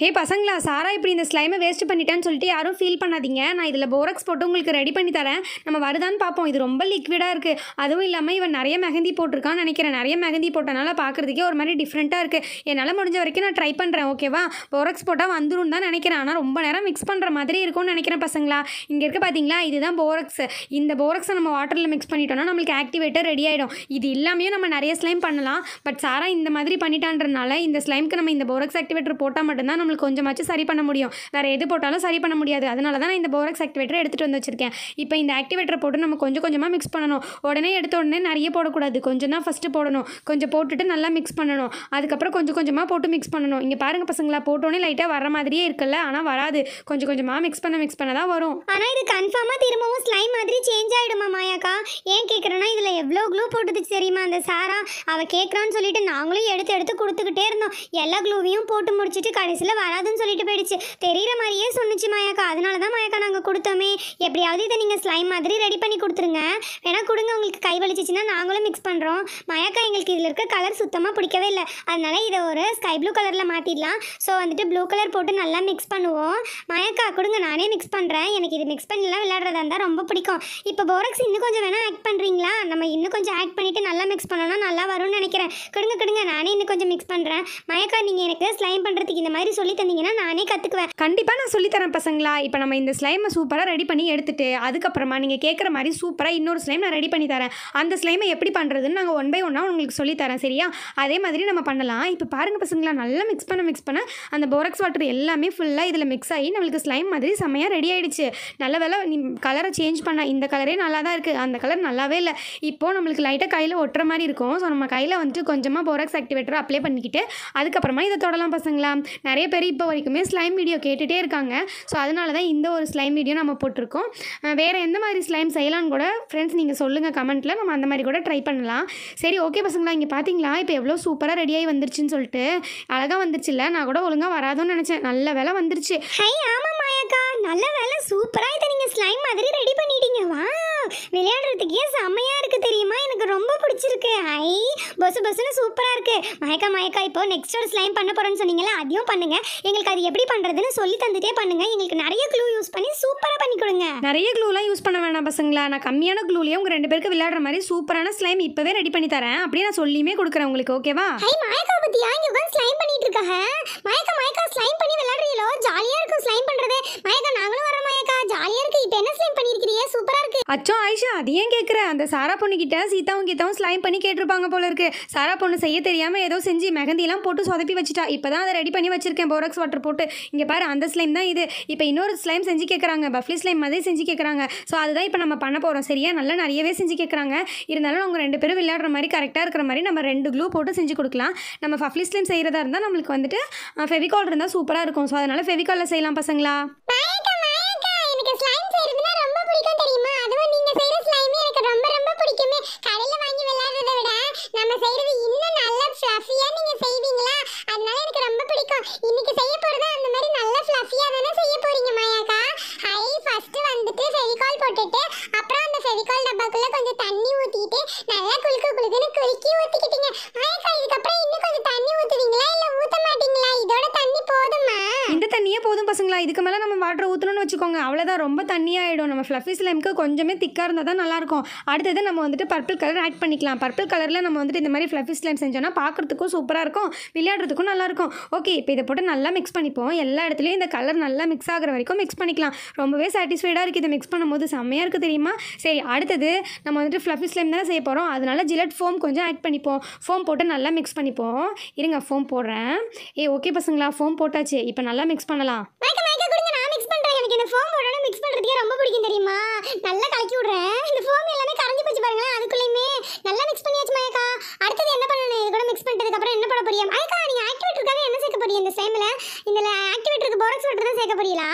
ஹே பசங்களா சாரா இப்படி இந்த ஸ்லைமை வேஸ்ட் பண்ணிட்டேன்னு சொல்லிட்டு யாரும் ஃபீல் பண்ணாதீங்க நான் இதில் போரக்ஸ் போட்டு உங்களுக்கு ரெடி பண்ணி தரேன் நம்ம வருதான்னு பார்ப்போம் இது ரொம்ப லிக்விடாக இருக்குது அதுவும் இல்லாமல் இவன் நிறைய மெஹந்தி போட்டிருக்கான்னு நினைக்கிறேன் நிறைய மெஹந்தி போட்டனால பார்க்குறதுக்கே ஒரு மாதிரி டிஃப்ரெண்ட்டாக இருக்குது என்னால் முடிஞ்ச வரைக்கும் நான் ட்ரை பண்ணுறேன் ஓகேவா போரக்ஸ் போட்டால் வந்துடும் தான் நினைக்கிறேன் ஆனால் ரொம்ப நேரம் மிக்ஸ் பண்ணுற மாதிரி இருக்கும்னு நினைக்கிறேன் பசங்களா இங்கே இருக்க பார்த்தீங்களா இதுதான் போரக்ஸ் இந்த போரக்ஸை நம்ம வாட்டரில் மிக்ஸ் பண்ணிட்டோம்னா நம்மளுக்கு ஆக்டிவேட்டர் ரெடி ஆகிடும் இது இல்லாமே நம்ம நிறைய ஸ்லைம் பண்ணலாம் பட் சாரா இந்த மாதிரி பண்ணிட்டான்றனால இந்த ஸ்லைமுக்கு நம்ம இந்த போரக்ஸ் ஆக்டிவேட்டர் போட்டால் மட்டும்தான் நம்மளுக்கு கொஞ்சமாச்சும் சரி பண்ண முடியும் வேறு எது போட்டாலும் சரி பண்ண முடியாது அதனால தான் நான் இந்த போரக்ஸ் ஆக்டிவேட்டரை எடுத்துகிட்டு வந்து வச்சுருக்கேன் இப்போ இந்த ஆக்டிவேட்டரை போட்டு நம்ம கொஞ்சம் கொஞ்சமாக மிக்ஸ் பண்ணணும் உடனே எடுத்த உடனே நிறைய போடக்கூடாது கொஞ்சம் தான் ஃபஸ்ட்டு போடணும் கொஞ்சம் போட்டுட்டு நல்லா மிக்ஸ் பண்ணணும் அதுக்கப்புறம் கொஞ்சம் கொஞ்சமாக போட்டு மிக்ஸ் பண்ணணும் இங்கே பாருங்கள் பசங்களா போட்டோன்னே லைட்டாக வர மாதிரியே இருக்குல்ல ஆனால் வராது கொஞ்சம் கொஞ்சமாக மிக்ஸ் பண்ண மிக்ஸ் பண்ண தான் வரும் ஆனால் இது கன்ஃபார்மாக திரும்பவும் ஸ்லைம் மாதிரி சேஞ்ச் ஆகிடுமா மாயாக்கா ஏன் கேட்குறேன்னா இதில் எவ்வளோ க்ளூ போட்டுச்சு தெரியுமா அந்த சாரா அவள் கேட்குறான்னு சொல்லிட்டு நாங்களும் எடுத்து எடுத்து கொடுத்துக்கிட்டே இருந்தோம் எல்லா க்ளூவையும் போட்டு முடிச்சுட்டு கடைசியில் முதல்ல வராதுன்னு சொல்லிட்டு போயிடுச்சு தெரியிற மாதிரியே சொன்னிச்சு மாயாக்கா அதனால தான் மாயாக்கா நாங்கள் கொடுத்தோமே எப்படியாவது இதை நீங்கள் ஸ்லைம் மாதிரி ரெடி பண்ணி கொடுத்துருங்க வேணால் கொடுங்க உங்களுக்கு கை வலிச்சிச்சின்னா நாங்களும் மிக்ஸ் பண்ணுறோம் மாயாக்கா எங்களுக்கு இதில் இருக்க கலர் சுத்தமாக பிடிக்கவே இல்லை அதனால இதை ஒரு ஸ்கை ப்ளூ கலரில் மாற்றிடலாம் ஸோ வந்துட்டு ப்ளூ கலர் போட்டு நல்லா மிக்ஸ் பண்ணுவோம் மாயாக்கா கொடுங்க நானே மிக்ஸ் பண்ணுறேன் எனக்கு இது மிக்ஸ் பண்ணலாம் விளையாடுறதா இருந்தால் ரொம்ப பிடிக்கும் இப்போ போரக்ஸ் இன்னும் கொஞ்சம் வேணால் ஆக்ட் பண்ணுறீங்களா நம்ம இன்னும் கொஞ்சம் ஆக்ட் பண்ணிவிட்டு நல்லா மிக்ஸ் பண்ணோன்னா நல்லா வரும்னு நினைக்கிறேன் கொடுங்க கொடுங்க நானே இன்னும் கொஞ்சம் மிக்ஸ் பண்ணுறேன் மயக்கா நீங்கள் எனக்கு ஸ்லைம் பண்ணுறதுக்கு இந்த மாதிரி சொல்லி தந்தீங்கன்னா நானே கற்றுக்குவேன் கண்டிப்பாக நான் சொல்லித்தரேன் பசங்களா இப்போ நம்ம இந்த ஸ்லைமை சூப்பராக ரெடி பண்ணி எடுத்துட்டு அதுக்கப்புறமா நீங்கள் கேட்குற மாதிரி சூப்பராக இன்னொரு ஸ்லைம் நான் ரெடி பண்ணி தரேன் அந்த ஸ்லைமை எப்படி பண்ணுறதுன்னு நாங்கள் ஒன் பை ஒன்னாக உங்களுக்கு சொல்லித்தரேன் சரியா அதே மாதிரி நம்ம பண்ணலாம் இப்போ பாருங்கள் பசங்களா நல்லா மிக்ஸ் பண்ண மிக்ஸ் பண்ண அந்த போரக்ஸ் வாட்டர் எல்லாமே ஃபுல்லாக இதில் மிக்ஸ் ஆகி நம்மளுக்கு ஸ்லைம் மாதிரி செம்மையாக ரெடி ஆகிடுச்சு நல்ல வேலை நீ கலரை சேஞ்ச் பண்ண இந்த கலரே நல்லா தான் இருக்குது அந்த கலர் நல்லாவே இல்லை இப்போது நம்மளுக்கு லைட்டாக கையில் ஒட்டுற மாதிரி இருக்கும் ஸோ நம்ம கையில் வந்துட்டு கொஞ்சமாக போரக்ஸ் ஆக்டிவேட்டர் அப்ளை பண்ணிக்கிட்டு அதுக்கப்புறமா இதை தொடலாம் பசங்களா நிறைய பேர் இப்போ வரைக்குமே ஸ்லைம் வீடியோ கேட்டுகிட்டே இருக்காங்க ஸோ அதனால தான் இந்த ஒரு ஸ்லைம் வீடியோ நம்ம போட்டிருக்கோம் வேறு எந்த மாதிரி ஸ்லைம் செய்யலாம்னு கூட ஃப்ரெண்ட்ஸ் நீங்கள் சொல்லுங்கள் கமெண்ட்டில் நம்ம அந்த மாதிரி கூட ட்ரை பண்ணலாம் சரி ஓகே பசங்களா இங்கே பார்த்தீங்களா இப்போ எவ்வளோ சூப்பராக ரெடியாகி வந்துருச்சுன்னு சொல்லிட்டு அழகாக இல்லை நான் கூட ஒழுங்காக வராதோன்னு நினச்சேன் நல்ல வேலை வந்துருச்சு ஆமாம் மாயாக்கா நல்ல வேலை சூப்பராக இதை நீங்கள் ஸ்லைம் மாதிரி ரெடி பண்ணிட்டீங்க வா விளையாடுறதுக்கே செம்மையாக இருக்குது எனக்கு ரொம்ப பிடிச்சிருக்கு ஐ பஸ் பசுன்னு சூப்பராக இருக்குது மயக்கா மயக்கா இப்போ நெக்ஸ்ட் ஒரு ஸ்லைம் பண்ண போகிறோன்னு சொன்னீங்களே அதையும் பண்ணுங்கள் எங்களுக்கு அது எப்படி பண்ணுறதுன்னு சொல்லி தந்துட்டே பண்ணுங்கள் எங்களுக்கு நிறைய க்ளூ யூஸ் பண்ணி சூப்பராக பண்ணி கொடுங்க நிறைய க்ளூலாம் யூஸ் பண்ண வேணாம் பசங்களா நான் கம்மியான க்ளூலேயே உங்கள் ரெண்டு பேருக்கு விளையாடுற மாதிரி சூப்பரான ஸ்லைம் இப்போவே ரெடி பண்ணி தரேன் அப்படியே நான் சொல்லியுமே கொடுக்குறேன் உங்களுக்கு ஓகேவா ஐ மயக்கா பத்தியா இங்கே உட்காந்து ஸ்லைம் பண்ணிட்டு இருக்காங்க மயக்கா மயக்கா ஸ்லைம் பண்ணி விளையாடுறீங்களோ ஜாலியாக இருக்கும் ஸ்லைம் பண்ணுறது மயக்கா அச்சோ ஆயிஷா அது ஏன் கேட்குற அந்த சாரா பொண்ணுக்கிட்ட சீதாவும் கீதாவும் ஸ்லைம் பண்ணி கேட்டிருப்பாங்க போல இருக்கு சாரா பொண்ணு செய்ய தெரியாமல் ஏதோ செஞ்சு மெகந்திலாம் போட்டு சொதப்பி வச்சுட்டா இப்போ தான் அதை ரெடி பண்ணி வச்சிருக்கேன் போரக்ஸ் வாட்டர் போட்டு இங்கே பாரு அந்த ஸ்லைம் தான் இது இப்போ இன்னொரு ஸ்லைம் செஞ்சு கேட்குறாங்க பஃப்லி ஸ்லைம் மாதிரி செஞ்சு கேட்குறாங்க ஸோ அதுதான் இப்போ நம்ம பண்ண போகிறோம் சரியா நல்லா நிறையவே செஞ்சு கேட்குறாங்க இருந்தாலும் அவங்க ரெண்டு பேரும் விளையாடுற மாதிரி கரெக்டாக இருக்கிற மாதிரி நம்ம ரெண்டு க்ளூ போட்டு செஞ்சு கொடுக்கலாம் நம்ம பஃப்லி ஸ்லைம் செய்கிறதா இருந்தால் நம்மளுக்கு வந்துட்டு ஃபெவிகால் இருந்தால் சூப்பராக இருக்கும் ஸோ அதனால் ஃபெவிகாலில் செய்யலாம் பசங்களா தண்ணியே போதும் பசங்களா இதுக்கு மேலே நம்ம வாட்டர் ஊற்றணும்னு வச்சுக்கோங்க அவ்வளோதான் ரொம்ப தண்ணியாகிடும் நம்ம ஃப்ளஃபி ஸ்லைமுக்கு கொஞ்சமே திக்காக இருந்தால் தான் நல்லாயிருக்கும் அடுத்தது நம்ம வந்துட்டு பர்பிள் கலர் ஆட் பண்ணிக்கலாம் பர்பிள் கலரில் நம்ம வந்துட்டு இந்த மாதிரி ஃப்ளஃபி ஸ்லைம் செஞ்சோம்னா பார்க்குறதுக்கும் சூப்பராக இருக்கும் விளையாடுறதுக்கும் நல்லாயிருக்கும் ஓகே இப்போ இதை போட்டு நல்லா மிக்ஸ் பண்ணிப்போம் எல்லா இடத்துலையும் இந்த கலர் நல்லா மிக்ஸ் ஆகிற வரைக்கும் மிக்ஸ் பண்ணிக்கலாம் ரொம்பவே சாட்டிஸ்ஃபைடாக இருக்குது இதை மிக்ஸ் பண்ணும்போது செம்மையாக இருக்குது தெரியுமா சரி அடுத்தது நம்ம வந்துட்டு ஃப்ளஃபி ஸ்லைம் தான் செய்ய போகிறோம் அதனால் ஜிலட் ஃபோம் கொஞ்சம் ஆட் பண்ணிப்போம் ஃபோம் போட்டு நல்லா மிக்ஸ் பண்ணிப்போம் இருங்க ஃபோம் போடுறேன் ஏ ஓகே பசங்களா ஃபோம் போட்டாச்சு இப்போ நல்லா மிக்ஸ் மிக்ஸ் பண்ணலாம் மைக்கா மைக்கா கொடுங்க நான் மிக்ஸ் பண்றேன் எனக்கு இந்த ஃபோம் உடனே மிக்ஸ் பண்றதுக்கே ரொம்ப பிடிக்கும் தெரியுமா நல்லா கலக்கி விடுறேன் இந்த ஃபோம் எல்லாமே கரஞ்சி போச்சு பாருங்க அதுக்குள்ளேயுமே நல்லா மிக்ஸ் பண்ணியாச்சு மைக்கா அடுத்தது என்ன பண்ணணும் இது கூட மிக்ஸ் பண்ணிட்டதுக்கு அப்புறம் என்ன பண்ண போறியா மைக்கா நீங்க ஆக்டிவேட்டருக்காக என்ன சேர்க்க போறியா இந்த ஸ்லைம்ல இந்த ஆக்டிவேட்டருக்கு போரக்ஸ் வாட்டர் தான் சேர்க்க போறீங்களா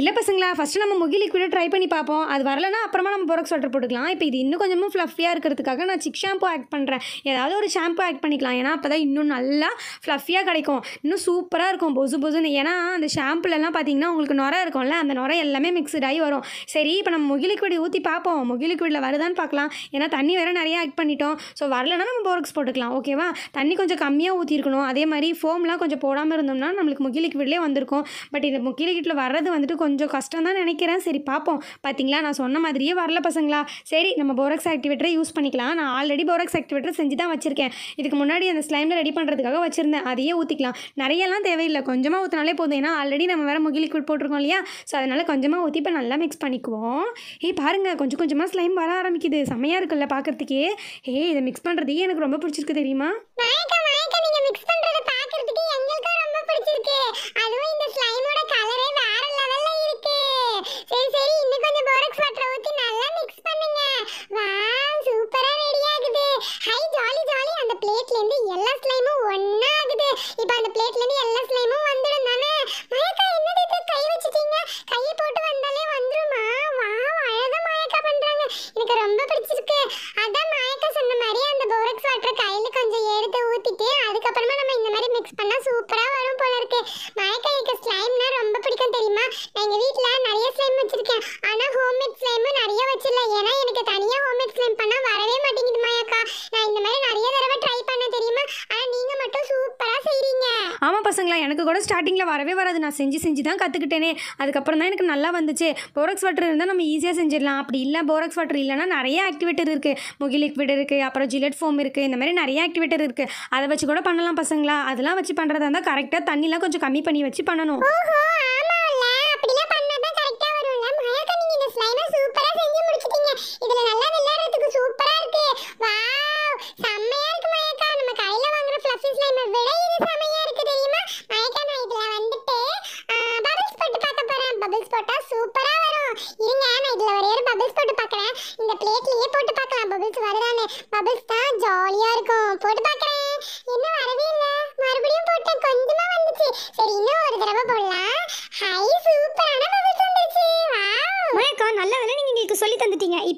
இல்லை பசங்களா ஃபஸ்ட்டு நம்ம முகிலி கூட ட்ரை பண்ணி பார்ப்போம் அது வரலன்னா அப்புறமா நம்ம பொரக் சொல்கிற போட்டுக்கலாம் இப்போ இது இன்னும் கொஞ்சமும் ஃப்ளஃபியாக இருக்கிறதுக்காக நான் சிக் ஷாம்பு ஆட் பண்ணுறேன் ஏதாவது ஒரு ஷாம்பு ஆட் பண்ணிக்கலாம் ஏன்னா அப்போ தான் இன்னும் நல்லா ஃப்ளஃபியாக கிடைக்கும் இன்னும் சூப்பராக இருக்கும் பொசு பொசுன்னு ஏன்னா அந்த ஷாம்புலலாம் பார்த்தீங்கன்னா உங்களுக்கு நுரை இருக்கும்ல அந்த நுரை எல்லாமே மிக்சட் ஆகி வரும் சரி இப்போ நம்ம முகி லிக்விட் ஊற்றி பார்ப்போம் முகி லிக்விடில் வருதான்னு பார்க்கலாம் ஏன்னா தண்ணி வேறு நிறையா ஆட் பண்ணிட்டோம் ஸோ வரலன்னா நம்ம போரக்ஸ் போட்டுக்கலாம் ஓகேவா தண்ணி கொஞ்சம் கம்மியாக ஊற்றிருக்கணும் அதே மாதிரி ஃபோம்லாம் கொஞ்சம் போடாமல் இருந்தோம்னா நம்மளுக்கு முகி லிக்விட்லேயே வந்திருக்கும் பட் இந்த முகி லிக்விடில் வர்றது வந்துட்டு கொஞ்சம் கஷ்டம் தான் நினைக்கிறேன் சரி பார்ப்போம் பார்த்தீங்களா நான் சொன்ன மாதிரியே வரல பசங்களா சரி நம்ம போரக்ஸ் ஆக்டிவேட்டரை யூஸ் பண்ணிக்கலாம் நான் ஆல்ரெடி போரக்ஸ் ஆக்டிவேட்டர் செஞ்சு தான் வச்சுருக்கேன் இதுக்கு முன்னாடி அந்த ஸ்லைமில் ரெடி பண்ணுறதுக்காக வச்சுருந்தேன் அதையே ஊற்றிக்கலாம் நிறையெல்லாம் தேவையில்லை கொஞ்சமாக ஊற்றினாலே போதும் ஏன்னா ஆல்ரெடி நம்ம வேறு முகில் லிக்விட் போட்டிருக்கோம் இல்லையா ஸோ அதனால் கொஞ்சமாக ஊற்றி இப்போ நல்லா மிக்ஸ் பண்ணிக்குவோம் ஏய் பாருங்கள் கொஞ்சம் கொஞ்சமாக ஸ்லைம் வர ஆரம்பிக்குது செம்மையாக இருக்குல்ல பார்க்குறதுக்கே ஏய் இதை மிக்ஸ் பண்ணுறதையே எனக்கு ரொம்ப பிடிச்சிருக்கு தெரியுமா மிக்ஸ் பண்ணுறதை பார்க்குறதுக்கு எங்களுக்கும் ரொம்ப பிடிச்சிருக்கு அதுவும் இந்த ஸ்லைமோட கலரே ஃப்ளேம் வச்சிருக்கேன் ஆனா ஹோம்மேட் ஃப்ளேம் நிறைய வச்சிரல ஏன்னா எனக்கு தனியா ஹோம்மேட் ஃப்ளேம் பண்ணா வரவே மாட்டேங்குது மாயாக்கா நான் இந்த மாதிரி நிறைய தடவை ட்ரை பண்ண தெரியுமா ஆனா நீங்க மட்டும் சூப்பரா செய்றீங்க ஆமா பசங்களா எனக்கு கூட ஸ்டார்டிங்ல வரவே வராது நான் செஞ்சு செஞ்சு தான் கத்துக்கிட்டேனே அதுக்கப்புறம் தான் எனக்கு நல்லா வந்துச்சு போரக்ஸ் வாட்டர் இருந்தால் நம்ம ஈஸியாக செஞ்சிடலாம் அப்படி இல்லை போரக்ஸ் வாட்டர் இல்லைன்னா நிறைய ஆக்டிவேட்டர் இருக்குது முகி லிக்விட் இருக்குது அப்புறம் ஜிலெட் ஃபோம் இருக்குது இந்த மாதிரி நிறைய ஆக்டிவேட்டர் இருக்குது அதை வச்சு கூட பண்ணலாம் பசங்களா அதெல்லாம் வச்சு பண்ணுறதா இருந்தால் கரெக்டாக தண்ணிலாம் கொஞ்சம் கம்மி பண்ணி வச்சு பண்ணணும்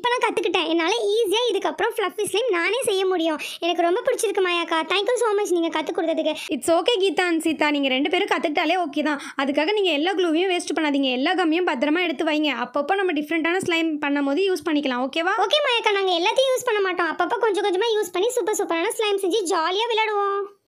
இப்போ நான் கற்றுக்கிட்டேன் என்னால் ஈஸியாக இதுக்கப்புறம் ஃப்ளஃபி ஸ்லீம் நானே செய்ய முடியும் எனக்கு ரொம்ப பிடிச்சிருக்கு மாயாக்கா தேங்க்யூ ஸோ மச் நீங்கள் கற்றுக் கொடுத்ததுக்கு it's okay Geetha and Seetha நீங்கள் ரெண்டு பேரும் கற்றுக்கிட்டாலே ஓகே தான் அதுக்காக நீங்கள் எல்லா க்ளூவையும் வேஸ்ட் பண்ணாதீங்க எல்லா கம்மியும் பத்திரமா எடுத்து வைங்க அப்பப்போ நம்ம டிஃப்ரெண்ட்டான ஸ்லைம் பண்ணும் போது யூஸ் பண்ணிக்கலாம் ஓகேவா ஓகே மாயாக்கா நாங்கள் எல்லாத்தையும் யூஸ் பண்ண மாட்டோம் அப்பப்போ கொஞ்சம் கொஞ்சமாக யூஸ் பண்ணி சூப்பர் சூப்பரான ஸ்லைம் செஞ்சு ஜாலியாக விளையாடுவோம்